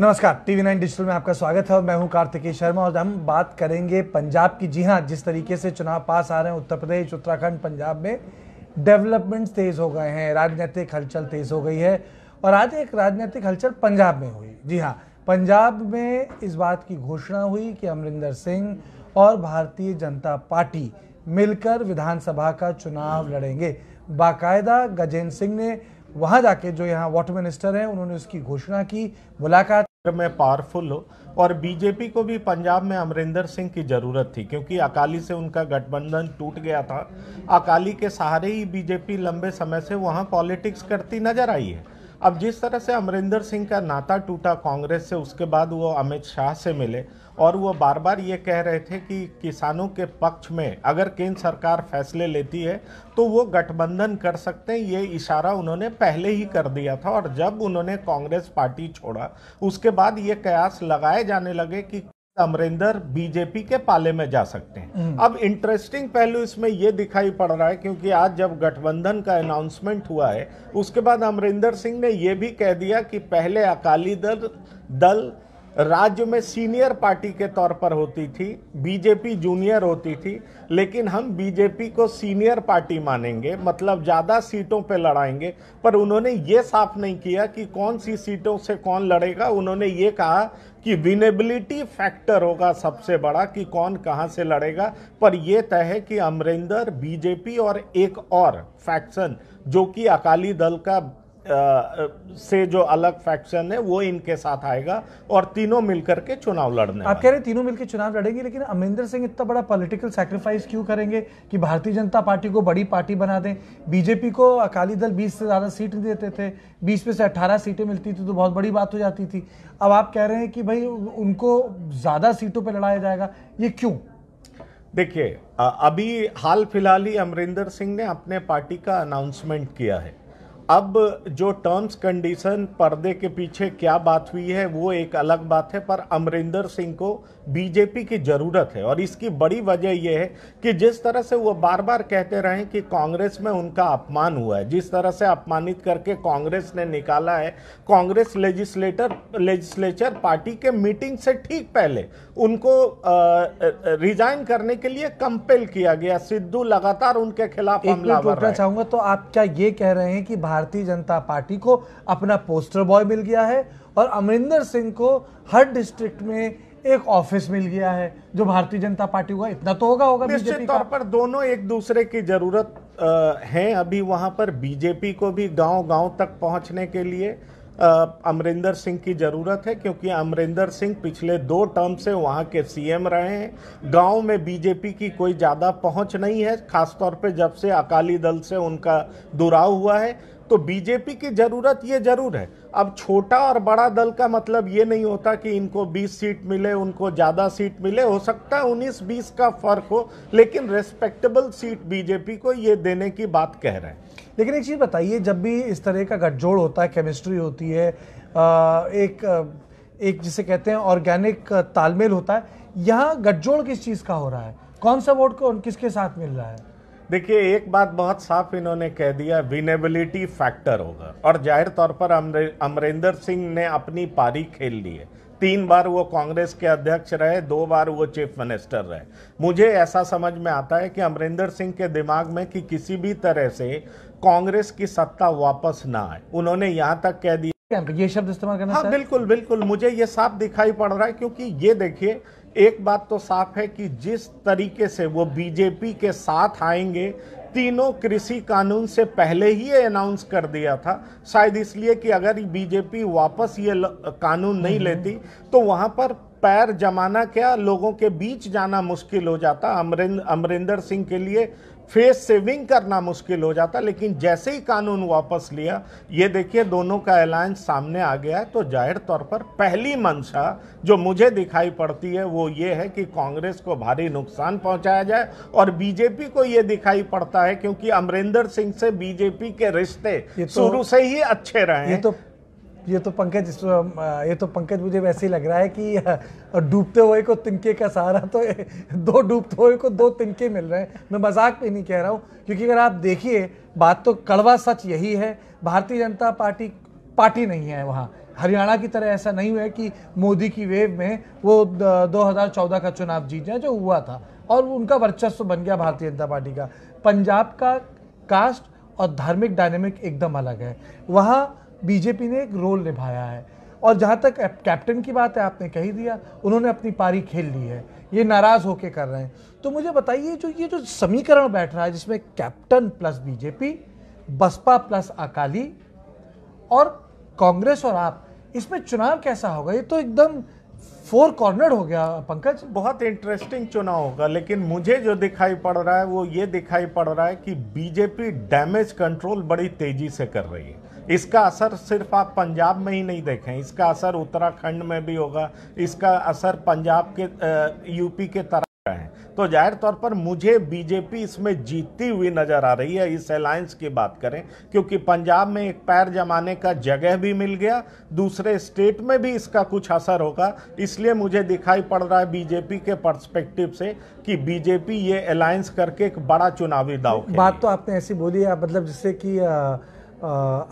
नमस्कार TV nine digital में आपका स्वागत है और मैं हूं कार्तिकेय शर्मा और हम बात करेंगे पंजाब की जी हाँ जिस तरीके से चुनाव पास आ रहे हैं उत्तर प्रदेश उत्तराखंड पंजाब में डेवलपमेंट्स तेज़ हो गए हैं राजनीतिक हलचल तेज़ हो गई है और आज एक राजनीतिक हलचल पंजाब में हुई जी हाँ पंजाब में इस बात की घोषणा हुई कि अमरिंदर सिंह और भारतीय जनता पार्टी मिलकर विधानसभा का चुनाव लड़ेंगे बाकायदा गजेंद्र सिंह ने वहाँ जाके जो यहाँ वाटर मिनिस्टर हैं उन्होंने उसकी घोषणा की मुलाकात में पावरफुल हो और बीजेपी को भी पंजाब में अमरिंदर सिंह की ज़रूरत थी क्योंकि अकाली से उनका गठबंधन टूट गया था अकाली के सहारे ही बीजेपी लंबे समय से वहाँ पॉलिटिक्स करती नजर आई है अब जिस तरह से अमरिंदर सिंह का नाता टूटा कांग्रेस से उसके बाद वो अमित शाह से मिले और वो बार बार ये कह रहे थे कि किसानों के पक्ष में अगर केंद्र सरकार फैसले लेती है तो वो गठबंधन कर सकते हैं ये इशारा उन्होंने पहले ही कर दिया था और जब उन्होंने कांग्रेस पार्टी छोड़ा उसके बाद ये कयास लगाए जाने लगे कि अमरिंदर बीजेपी के पाले में जा सकते हैं हम्म। अब इंटरेस्टिंग पहलू इसमें यह दिखाई पड़ रहा है क्योंकि आज जब गठबंधन का अनाउंसमेंट हुआ है उसके बाद अमरिंदर सिंह ने यह भी कह दिया कि पहले अकाली दल दल राज्य में सीनियर पार्टी के तौर पर होती थी बीजेपी जूनियर होती थी लेकिन हम बीजेपी को सीनियर पार्टी मानेंगे मतलब ज़्यादा सीटों पे लड़ाएंगे पर उन्होंने ये साफ नहीं किया कि कौन सी सीटों से कौन लड़ेगा उन्होंने ये कहा कि विनेबिलिटी फैक्टर होगा सबसे बड़ा कि कौन कहाँ से लड़ेगा पर यह तय है कि अमरिंदर बीजेपी और एक और फैक्शन जो कि अकाली दल का से जो अलग फैक्शन है वो इनके साथ आएगा और तीनों मिलकर के चुनाव लड़ने आप कह रहे तीनों मिलकर चुनाव लड़ेंगे लेकिन अमरिंदर सिंह इतना बड़ा पॉलिटिकल सेक्रीफाइस क्यों करेंगे कि भारतीय जनता पार्टी को बड़ी पार्टी बना दें बीजेपी को अकाली दल बीस से ज़्यादा सीट देते थे बीस में से अट्ठारह सीटें मिलती थी तो बहुत बड़ी बात हो जाती थी अब आप कह रहे हैं कि भाई उनको ज़्यादा सीटों पर लड़ाया जाएगा ये क्यों देखिए अभी हाल फिलहाल ही अमरिंदर सिंह ने अपने पार्टी का अनाउंसमेंट किया है अब जो टर्म्स कंडीशन पर्दे के पीछे क्या बात हुई है वो एक अलग बात है पर अमरिंदर सिंह को बीजेपी की ज़रूरत है और इसकी बड़ी वजह यह है कि जिस तरह से वो बार बार कहते रहे कि कांग्रेस में उनका अपमान हुआ है जिस तरह से अपमानित करके कांग्रेस ने निकाला है कांग्रेस लेजिस्लेटर लेजिस्लेचर पार्टी के मीटिंग से ठीक पहले उनको रिजाइन करने के लिए कंपेल किया गया सिद्धू लगातार उनके खिलाफ हमला चाहूंगा तो आप क्या ये कह रहे हैं कि भारत भारतीय जनता पार्टी को अपना पोस्टर बॉय मिल गया है और अमरिंदर सिंह को हर डिस्ट्रिक्ट में एक ऑफिस मिल गया है जो भारतीय जनता पार्टी का इतना तो होगा होगा निश्चित तौर पर दोनों एक दूसरे की जरूरत है अभी वहां पर बीजेपी को भी गांव गांव तक पहुंचने के लिए अमरिंदर सिंह की ज़रूरत है क्योंकि अमरिंदर सिंह पिछले दो टर्म से वहाँ के सीएम रहे हैं गांव में बीजेपी की कोई ज़्यादा पहुँच नहीं है खासतौर पे जब से अकाली दल से उनका दुराव हुआ है तो बीजेपी की ज़रूरत ये ज़रूर है अब छोटा और बड़ा दल का मतलब ये नहीं होता कि इनको 20 सीट मिले उनको ज़्यादा सीट मिले हो सकता है उन्नीस बीस का फर्क हो लेकिन रेस्पेक्टेबल सीट बीजेपी को ये देने की बात कह रहे हैं लेकिन एक चीज़ बताइए जब भी इस तरह का गठजोड़ होता है केमिस्ट्री होती है एक एक जिसे कहते हैं ऑर्गेनिक तालमेल होता है यहाँ गठजोड़ किस चीज़ का हो रहा है कौन सा वोट को किसके साथ मिल रहा है देखिए एक बात बहुत साफ इन्होंने कह दिया विनेबिलिटी फैक्टर होगा और जाहिर तौर पर अमरिंदर सिंह ने अपनी पारी खेल ली है तीन बार वो कांग्रेस के अध्यक्ष रहे दो बार वो चीफ मिनिस्टर रहे मुझे ऐसा समझ में आता है कि अमरिंदर सिंह के दिमाग में कि किसी भी तरह से कांग्रेस की सत्ता वापस ना आए उन्होंने यहाँ तक कह दिया ये शब्द इस्तेमाल करना हाँ बिल्कुल बिल्कुल मुझे ये साफ दिखाई पड़ रहा है क्योंकि ये देखिए एक बात तो साफ है कि जिस तरीके से वो बीजेपी के साथ आएंगे तीनों कृषि कानून से पहले ही अनाउंस कर दिया था शायद इसलिए कि अगर बीजेपी वापस ये कानून नहीं हम्म। लेती तो वहाँ पर पैर जमाना क्या लोगों के बीच जाना मुश्किल हो जाता अमरिंदर अमरिंदर सिंह के लिए फेस सेविंग करना मुश्किल हो जाता लेकिन जैसे ही कानून वापस लिया ये देखिए दोनों का अलायंस सामने आ गया है तो जाहिर तौर पर पहली मंशा जो मुझे दिखाई पड़ती है वो ये है कि कांग्रेस को भारी नुकसान पहुंचाया जाए और बीजेपी को ये दिखाई पड़ता है क्योंकि अमरिंदर सिंह से बीजेपी के रिश्ते तो, शुरू से ही अच्छे रहे ये तो ये तो पंकज ये तो पंकज मुझे वैसे ही लग रहा है कि डूबते हुए को तिनके का सहारा तो दो डूबते हुए को दो तिनके मिल रहे हैं मैं मजाक में नहीं कह रहा हूँ क्योंकि अगर आप देखिए बात तो कड़वा सच यही है भारतीय जनता पार्टी पार्टी नहीं है वहाँ हरियाणा की तरह ऐसा नहीं हुआ कि मोदी की वेव में वो 2014 का चुनाव जीत जाए जो हुआ था और उनका वर्चस्व बन गया भारतीय जनता पार्टी का पंजाब का कास्ट और धार्मिक डायनेमिक एकदम अलग है वहाँ बीजेपी ने एक रोल निभाया है और जहाँ तक कैप्टन की बात है आपने कही दिया उन्होंने अपनी पारी खेल ली है ये नाराज़ होके कर रहे हैं तो मुझे बताइए जो ये जो समीकरण बैठ रहा है जिसमें captain plus BJP Baspa plus Akali और कांग्रेस और आप इसमें चुनाव कैसा होगा ये तो एकदम फोर कॉर्नर हो गया पंकज बहुत इंटरेस्टिंग चुनाव होगा लेकिन मुझे जो दिखाई पड़ रहा है वो ये दिखाई पड़ रहा है कि बीजेपी डैमेज कंट्रोल बड़ी तेजी से कर रही है इसका असर सिर्फ आप पंजाब में ही नहीं देखें इसका असर उत्तराखंड में भी होगा इसका असर पंजाब के यूपी के तरह है तो जाहिर तौर पर मुझे बीजेपी इसमें जीतती हुई नजर आ रही है इस अलायंस की बात करें क्योंकि पंजाब में एक पैर जमाने का जगह भी मिल गया दूसरे स्टेट में भी इसका कुछ असर होगा इसलिए मुझे दिखाई पड़ रहा है बीजेपी के पर्सपेक्टिव से कि बीजेपी ये अलायंस करके एक बड़ा चुनावी दाव बात तो आपने ऐसी बोली है मतलब जिससे कि आ,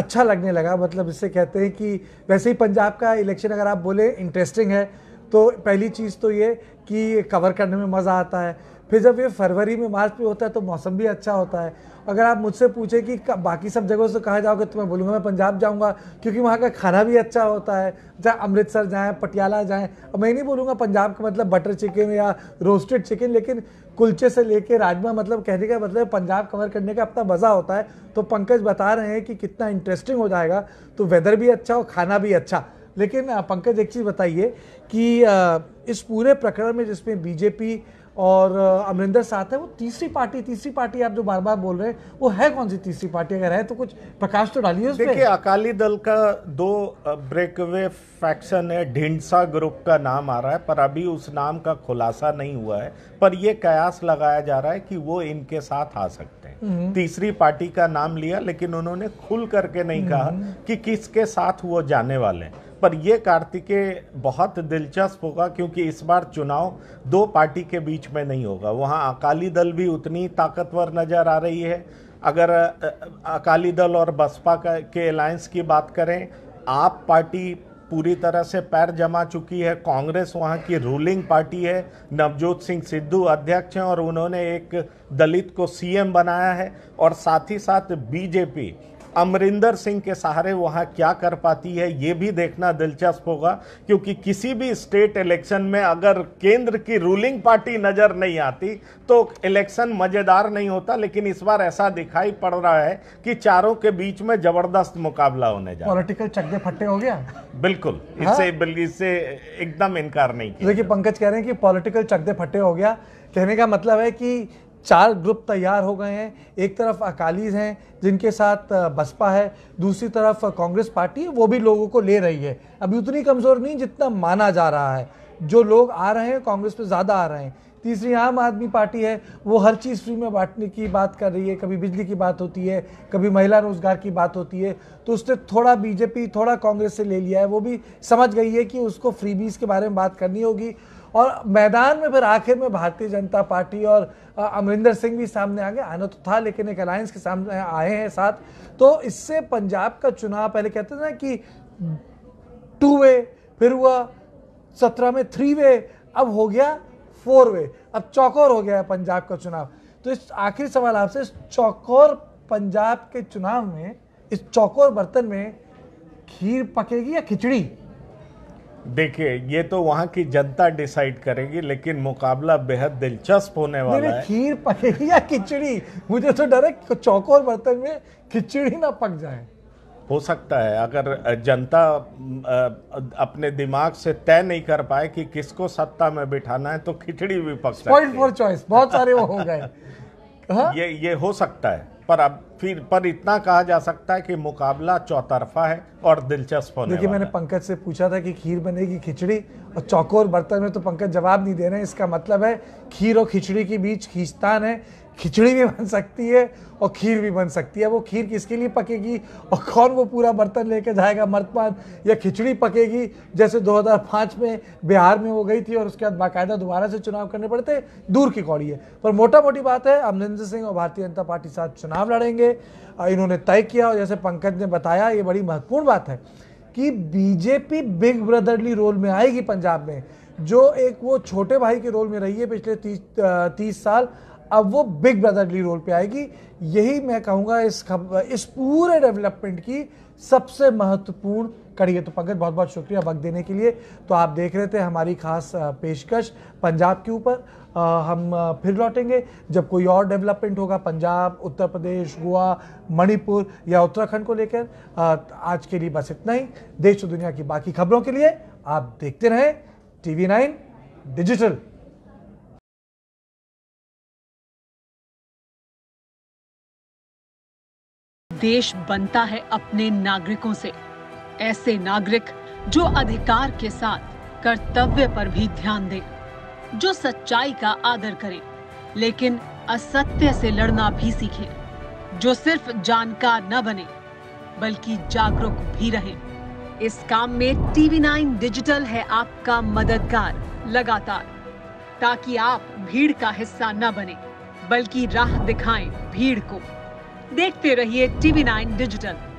अच्छा लगने लगा मतलब इससे कहते हैं कि वैसे ही पंजाब का इलेक्शन अगर आप बोले इंटरेस्टिंग है तो पहली चीज़ तो ये कि कवर करने में मज़ा आता है फिर जब ये फरवरी में मार्च में होता है तो मौसम भी अच्छा होता है अगर आप मुझसे पूछें कि बाकी सब जगहों से कहाँ जाओगे तो मैं बोलूँगा मैं पंजाब जाऊँगा क्योंकि वहाँ का खाना भी अच्छा होता है चाहे अमृतसर जाएँ पटियाला जाएँ मैं नहीं बोलूँगा पंजाब का मतलब बटर चिकन या रोस्टेड चिकन लेकिन कुलचे से लेके राजमा मतलब कहने का मतलब पंजाब कवर करने का अपना मज़ा होता है तो पंकज बता रहे हैं कि कितना इंटरेस्टिंग हो जाएगा तो वेदर भी अच्छा और खाना भी अच्छा लेकिन पंकज एक चीज़ बताइए कि इस पूरे प्रकरण में जिसमें बीजेपी और अमरिंदर साथ है वो तीसरी पार्टी तीसरी पार्टी आप जो बार बार बोल रहे हैं वो है कौन सी तीसरी पार्टी अगर है तो कुछ प्रकाश तो डालिए देखिए अकाली दल का दो ब्रेकवे फैक्शन है ढिंडसा ग्रुप का नाम आ रहा है पर अभी उस नाम का खुलासा नहीं हुआ है पर यह कयास लगाया जा रहा है कि वो इनके साथ आ सकते हैं हम्म। तीसरी पार्टी का नाम लिया लेकिन उन्होंने खुल करके नहीं कहा हम्म। कि किसके साथ वो जाने वाले हैं पर यह कार्तिकेय बहुत दिलचस्प होगा क्योंकि इस बार चुनाव दो पार्टी के बीच में नहीं होगा वहाँ अकाली दल भी उतनी ताकतवर नज़र आ रही है अगर अकाली दल और बसपा के अलायंस की बात करें आप पार्टी पूरी तरह से पैर जमा चुकी है कांग्रेस वहाँ की रूलिंग पार्टी है नवजोत सिंह सिद्धू अध्यक्ष हैं और उन्होंने एक दलित को सीएम बनाया है और साथ ही साथ बीजेपी अमरिंदर सिंह के सहारे वहाँ क्या कर पाती है ये भी देखना दिलचस्प होगा क्योंकि किसी भी स्टेट इलेक्शन में अगर केंद्र की रूलिंग पार्टी नज़र नहीं आती तो इलेक्शन मज़ेदार नहीं होता लेकिन इस बार ऐसा दिखाई पड़ रहा है कि चारों के बीच में जबरदस्त मुकाबला होने जा पॉलिटिकल चक्के फट्टे हो गया बिल्कुल हाँ? इससे इससे एकदम इनकार नहीं किया देखिए पंकज कह रहे हैं कि पॉलिटिकल चक्के फट्टे हो गया कहने का मतलब है कि चार ग्रुप तैयार हो गए हैं एक तरफ अकाली हैं जिनके साथ बसपा है दूसरी तरफ कांग्रेस पार्टी वो भी लोगों को ले रही है अभी उतनी कमज़ोर नहीं जितना माना जा रहा है जो लोग आ रहे हैं कांग्रेस पे ज़्यादा आ रहे हैं तीसरी आम आदमी पार्टी है वो हर चीज़ फ्री में बांटने की बात कर रही है कभी बिजली की बात होती है कभी महिला रोजगार की बात होती है तो उसने थोड़ा बीजेपी थोड़ा कांग्रेस से ले लिया है वो भी समझ गई है कि उसको बीज के बारे में बात करनी होगी और मैदान में फिर आखिर में भारतीय जनता पार्टी और अमरिंदर सिंह भी सामने आ गए आना तो था लेकिन एक अलायंस के सामने आए हैं साथ तो इससे पंजाब का चुनाव पहले कहते थे ना कि टू वे फिर हुआ सत्रह में थ्री वे अब हो गया फोर वे अब चौकोर हो गया है पंजाब का चुनाव तो इस आखिरी सवाल आपसे इस चौकोर पंजाब के चुनाव में इस चौकोर बर्तन में खीर पकेगी या खिचड़ी देखिए ये तो वहाँ की जनता डिसाइड करेगी लेकिन मुकाबला बेहद दिलचस्प होने वाला है खीर पकेगी या खिचड़ी मुझे तो डर है चौकोर बर्तन में खिचड़ी ना पक जाए हो सकता है अगर जनता अपने दिमाग से तय नहीं कर पाए कि किसको सत्ता में बिठाना है तो खिचड़ी भी पक सकती है फॉर चॉइस बहुत सारे वो हो गए हाँ? ये ये हो सकता है पर अब फिर पर इतना कहा जा सकता है कि मुकाबला चौतरफा है और दिलचस्प होने देखिए मैंने पंकज से पूछा था कि खीर बनेगी खिचड़ी और चौकोर बर्तन में तो पंकज जवाब नहीं दे रहे हैं इसका मतलब है खीर और खिचड़ी के बीच खींचतान है खिचड़ी भी बन सकती है और खीर भी बन सकती है वो खीर किसके लिए पकेगी और कौन वो पूरा बर्तन लेके जाएगा मर्दपान या खिचड़ी पकेगी जैसे 2005 में बिहार में हो गई थी और उसके बाद बाकायदा दोबारा से चुनाव करने पड़ते दूर की कौड़ी है पर मोटा मोटी बात है अमरिंदर सिंह और भारतीय जनता पार्टी साथ चुनाव लड़ेंगे इन्होंने तय किया और जैसे पंकज ने बताया ये बड़ी महत्वपूर्ण बात है कि बीजेपी बिग ब्रदरली रोल में आएगी पंजाब में जो एक वो छोटे भाई के रोल में रही है पिछले तीस तीस साल अब वो बिग ब्रदरली रोल पे आएगी यही मैं कहूँगा इस इस पूरे डेवलपमेंट की सबसे महत्वपूर्ण कड़ी है तो पंकज बहुत बहुत शुक्रिया वक्त देने के लिए तो आप देख रहे थे हमारी खास पेशकश पंजाब के ऊपर हम फिर लौटेंगे जब कोई और डेवलपमेंट होगा पंजाब उत्तर प्रदेश गोवा मणिपुर या उत्तराखंड को लेकर आज के लिए बस इतना ही देश और दुनिया की बाकी खबरों के लिए आप देखते रहें वी नाइन डिजिटल देश बनता है अपने नागरिकों से ऐसे नागरिक जो अधिकार के साथ कर्तव्य पर भी ध्यान दें जो सच्चाई का आदर करें लेकिन असत्य से लड़ना भी सीखें जो सिर्फ जानकार न बने बल्कि जागरूक भी रहें इस काम में टीवी नाइन डिजिटल है आपका मददगार लगातार ताकि आप भीड़ का हिस्सा न बने बल्कि राह दिखाएं भीड़ को देखते रहिए टीवी नाइन डिजिटल